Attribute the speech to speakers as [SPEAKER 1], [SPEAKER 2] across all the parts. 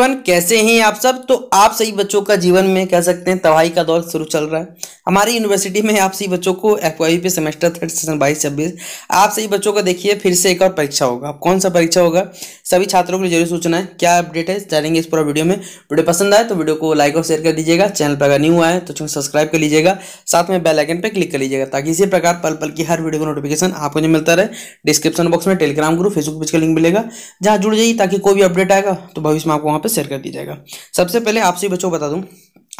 [SPEAKER 1] one कैसे हैं आप सब तो आप सही बच्चों का जीवन में कह सकते हैं तबाही का दौर शुरू चल रहा है हमारी यूनिवर्सिटी में आप सही बच्चों को एफ पे सेमेस्टर थर्ड सेशन बाईस छब्बीस आप सही बच्चों का देखिए फिर से एक और परीक्षा होगा कौन सा परीक्षा होगा सभी छात्रों के लिए जरूर सूचना है क्या अपडेट है जानेंगे इस पूरा वीडियो में वीडियो पसंद आए तो वीडियो को लाइक और शेयर कर दीजिएगा चैनल पर अगर न्यू आए तो चैनल सब्सक्राइब कर लीजिएगा साथ में बेलाइकन पर क्लिक कर लीजिएगा ताकि इसी प्रकार पल पल की हर वीडियो का नोटिफिकेशन आपको जो मिलता रहे डिस्क्रिप्शन बॉक्स में टेलीग्राम ग्रुप फेसबुक पेज का लिंक मिलेगा जहाँ जुड़ जाइए ताकि कोई भी अपडेट आएगा तो भविष्य में आपको वहाँ पर शेयर कर दीजिएगा सबसे पहले आपसे बच्चों बता दूँ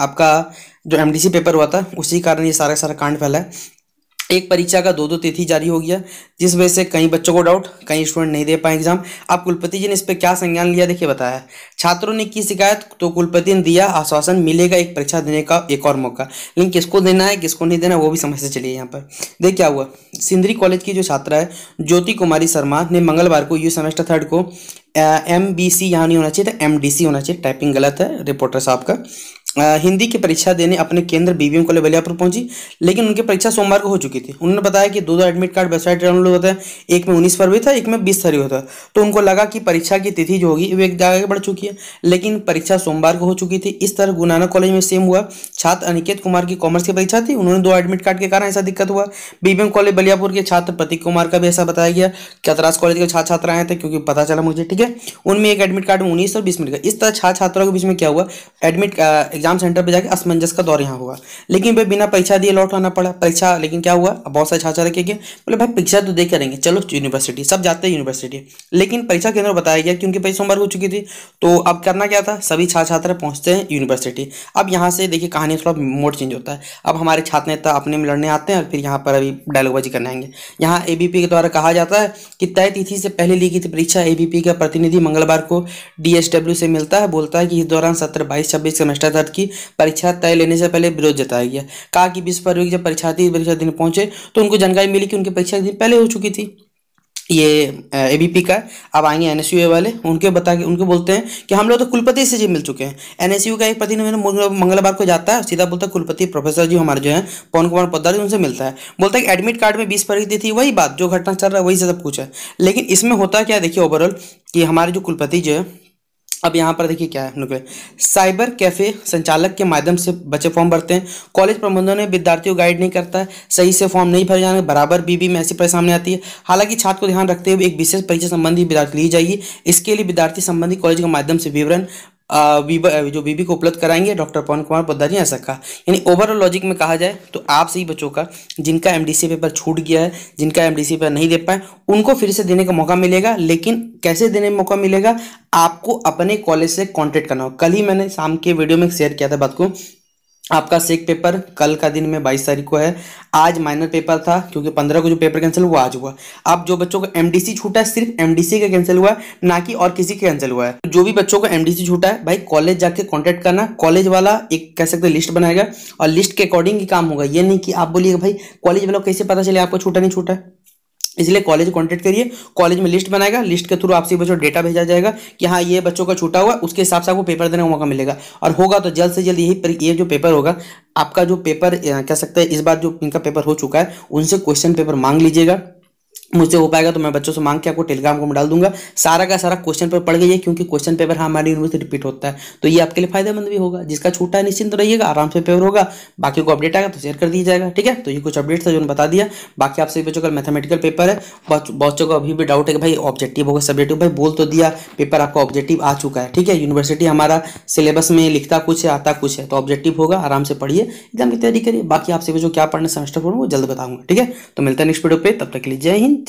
[SPEAKER 1] आपका जो एमडीसी पेपर हुआ था उसी कारण ये सारा सारा कांड फैला है एक परीक्षा का दो दो तिथि जारी हो गया जिस वजह से कई बच्चों को डाउट कई स्टूडेंट नहीं दे पाए एग्जाम अब कुलपति जी ने इस पर क्या संज्ञान लिया देखिए बताया छात्रों ने की शिकायत तो कुलपति ने दिया आश्वासन मिलेगा एक परीक्षा देने का एक और मौका लेकिन किसको देना है किसको नहीं देना वो भी समझ से चलिए यहाँ पर देख क्या हुआ सिंदरी कॉलेज की जो छात्रा है ज्योति कुमारी शर्मा ने मंगलवार को यू सेमेस्टर थर्ड को एम बी सी यहाँ नहीं होना चाहिए था एम डी सी होना चाहिए टाइपिंग गलत है रिपोर्टर साहब का हिंदी की परीक्षा देने अपने केंद्र बीबीएम कॉलेज बलियापुर पहुंची लेकिन उनकी परीक्षा सोमवार को हो चुकी थी उन्होंने बताया कि दो दो एडमिट कार्ड वेबसाइट डाउनलोड होता है एक में उन्नीस फरवरी था एक में बीस फरवरी होता तो उनको लगा कि परीक्षा की तिथि जो होगी वो एक आगे बढ़ चुकी है लेकिन परीक्षा सोमवार को हो चुकी थी इस तरह गुरु कॉलेज में सेम हुआ छात्र अनिकेत कुमार की कॉमर्स की परीक्षा थी उन्होंने दो एडमिट कार्ड के कारण ऐसा दिक्कत हुआ बीबीएम कॉलेज बलियापुर के छात्र प्रतीक कुमार का भी ऐसा बताया गया कि कॉलेज के छात्र छात्र आए थे क्योंकि पता चला मुझे ठीक है उनमें एक एडमिट कार्ड में उन्नीस और बीस मिनट का इस तरह छात्र छात्रों के बीच में क्या हुआ एडमिट एग्जाम सेंटर पर जाकर असमंजस का दौर यहाँ हुआ लेकिन भाई बिना परीक्षा दिए लौट आना पड़ा परीक्षा लेकिन क्या हुआ बहुत सारे छात्र रखे गए बोले भाई परीक्षा तो दे करेंगे चलो यूनिवर्सिटी सब जाते हैं यूनिवर्सिटी लेकिन परीक्षा केंद्र बताया गया क्योंकि परीक्षा सोमवार हो चुकी थी तो अब करना क्या था सभी छात्र छात्रा पहुँचते हैं यूनिवर्सिटी अब यहाँ से देखिए कहानी थोड़ा मोड चेंज होता है अब हमारे छात्र नेता अपने में लड़ने आते हैं और फिर यहाँ पर अभी डायलॉगबाजी करने आएंगे यहाँ ए के द्वारा कहा जाता है कि तय तिथि से पहले ली गई थी परीक्षा ए का प्रतिनिधि मंगलवार को डी से मिलता है बोलता है कि इस दौरान सत्रह बाईस छब्बीस सेमेस्टर बाद की परीक्षा तय लेने से पहले विरोध जताया गया कहा कि बीस फरवरी जब परीक्षार्थी परीक्षा दिन पहुंचे तो उनको जानकारी मिली कि उनकी परीक्षा दिन पहले हो चुकी थी ये ए बी पी का अब आएंगे एनएसयू वाले उनके बता के उनको बोलते हैं कि हम लोग तो कुलपति से जी मिल चुके हैं एनएसयू का एक प्रतिनिधि मंगलवार को जाता है सीधा बोलता है कुलपति प्रोफेसर जी हमारे जो हैं पवन कुमार पोदारी उनसे मिलता है बोलता है कि एडमिट कार्ड में बीस फरवरी थी वही बात जो घटना चल रहा है वही से सब कुछ है लेकिन इसमें होता क्या देखिए ओवरऑल कि हमारे जो कुलपति जो है अब यहाँ पर देखिए क्या है साइबर कैफे संचालक के माध्यम से बच्चे फॉर्म भरते हैं कॉलेज प्रबंधन ने विद्यार्थियों गाइड नहीं करता है सही से फॉर्म नहीं भरे जाने बराबर बीबी में ऐसी परेशानी सामने आती है हालांकि छात्र को ध्यान रखते हुए एक विशेष परीक्षा संबंधी विद्यार्थी ली जाएगी इसके लिए विद्यार्थी संबंधी कॉलेज के माध्यम से विवरण जो बीबी को उपलब्ध कराएंगे डॉक्टर पवन कुमार पोदारी जी ऐसा कहा यानी ओवरऑल लॉजिक में कहा जाए तो आप सही बच्चों का जिनका एम पेपर छूट गया है जिनका एम पेपर नहीं दे पाए उनको फिर से देने का मौका मिलेगा लेकिन कैसे देने का मौका मिलेगा आपको अपने कॉलेज से कॉन्टेक्ट करना होगा कल ही मैंने शाम के वीडियो में शेयर किया था बात को आपका सेक पेपर कल का दिन में बाईस तारीख को है आज माइनर पेपर था क्योंकि पंद्रह को जो पेपर कैंसिल हुआ आज हुआ अब जो बच्चों का एमडीसी छूटा है सिर्फ एमडीसी का कैंसिल हुआ है ना कि और किसी का कैंसिल हुआ है तो जो भी बच्चों का एमडीसी छूटा है भाई कॉलेज जाके कांटेक्ट करना कॉलेज वाला एक कह सकते लिस्ट बनाएगा और लिस्ट के अकॉर्डिंग ही काम होगा ये नहीं कि आप बोलिएगा भाई कॉलेज वालों कैसे पता चले आपको छूटा नहीं छूटा है इसलिए कॉलेज कॉन्टेक्ट करिए कॉलेज में लिस्ट बनाएगा लिस्ट के थ्रू आपसे बच्चों डेटा भेजा जाएगा कि हाँ ये बच्चों का छूटा हुआ उसके हिसाब से आपको पेपर देने का मौका मिलेगा और होगा तो जल्द से जल्द यही ये जो पेपर होगा आपका जो पेपर कह सकते हैं इस बार जो इनका पेपर हो चुका है उनसे क्वेश्चन पेपर मांग लीजिएगा मुझसे हो पाएगा तो मैं बच्चों से मांग के आपको टेलीग्राम को मैं डाल दूंगा सारा का सारा क्वेश्चन पेपर पढ़ गई है क्योंकि क्वेश्चन पेपर हाँ हमारी यूनिवर्सिटी रिपीट होता है तो ये आपके लिए फायदेमंद भी होगा जिसका छूटा निश्चिंत रहिएगा आराम से पेपर होगा बाकी को अपडेट आएगा तो शेयर कर दिया जाएगा ठीक है तो ये कुछ अपडेट्स है जो बता दिया बाकी आपसे बच्चों का मैथमेटिकल पेपर है बच्चों को अभी भी डाउट है कि भाई ऑब्जेक्टिव होगा सब्जेक्टिव भाई बोल तो दिया पेपर आपका ऑब्जेक्टिव आ चुका है ठीक है यूनिवर्सिटी हमारा सिलेबस में लिखता कुछ है आता कुछ है तो ऑब्जेक्टिव होगा आराम से पढ़िए एग्जाम की तैयारी करिए बाकी आपसे बच्चों क्या पढ़ना सेमेस्टर फोर वो जल्द बताऊंगा ठीक है तो मिलता है नेक्स्ट वीडियो पे तब तक लीजिए जय हिंद